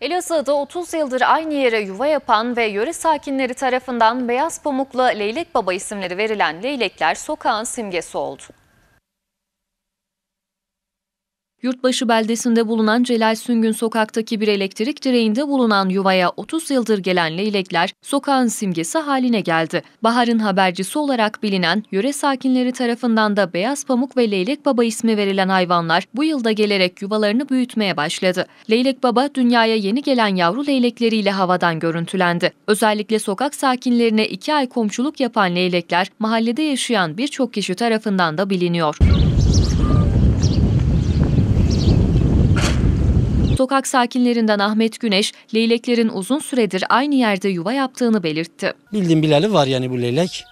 Elazığ'da 30 yıldır aynı yere yuva yapan ve yöre sakinleri tarafından beyaz pamukla Leylek Baba isimleri verilen leylekler sokağın simgesi oldu. Yurtbaşı beldesinde bulunan Celal Süngün sokaktaki bir elektrik direğinde bulunan yuvaya 30 yıldır gelen leylekler sokağın simgesi haline geldi. Bahar'ın habercisi olarak bilinen yöre sakinleri tarafından da Beyaz Pamuk ve Leylek Baba ismi verilen hayvanlar bu yılda gelerek yuvalarını büyütmeye başladı. Leylek Baba dünyaya yeni gelen yavru leylekleriyle havadan görüntülendi. Özellikle sokak sakinlerine iki ay komşuluk yapan leylekler mahallede yaşayan birçok kişi tarafından da biliniyor. Sokak sakinlerinden Ahmet Güneş, leyleklerin uzun süredir aynı yerde yuva yaptığını belirtti. Bildiğim bileli var yani bu leylek.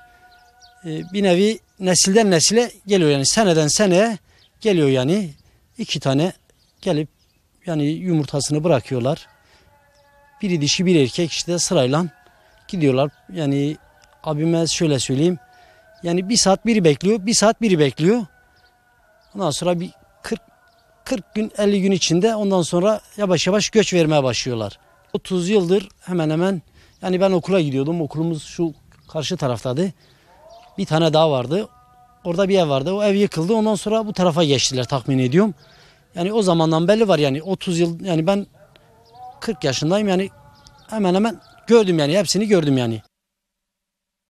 Ee, bir nevi nesilden nesile geliyor yani seneden seneye geliyor yani. iki tane gelip yani yumurtasını bırakıyorlar. Biri dişi bir erkek işte sırayla gidiyorlar. Yani abime şöyle söyleyeyim. Yani bir saat biri bekliyor, bir saat biri bekliyor. Ondan sonra bir 40 gün 50 gün içinde ondan sonra yavaş yavaş göç vermeye başlıyorlar. 30 yıldır hemen hemen yani ben okula gidiyordum. Okulumuz şu karşı taraftadı. Bir tane daha vardı. Orada bir ev vardı. O ev yıkıldı. Ondan sonra bu tarafa geçtiler tahmin ediyorum. Yani o zamandan belli var yani 30 yıl yani ben 40 yaşındayım yani hemen hemen gördüm yani hepsini gördüm yani.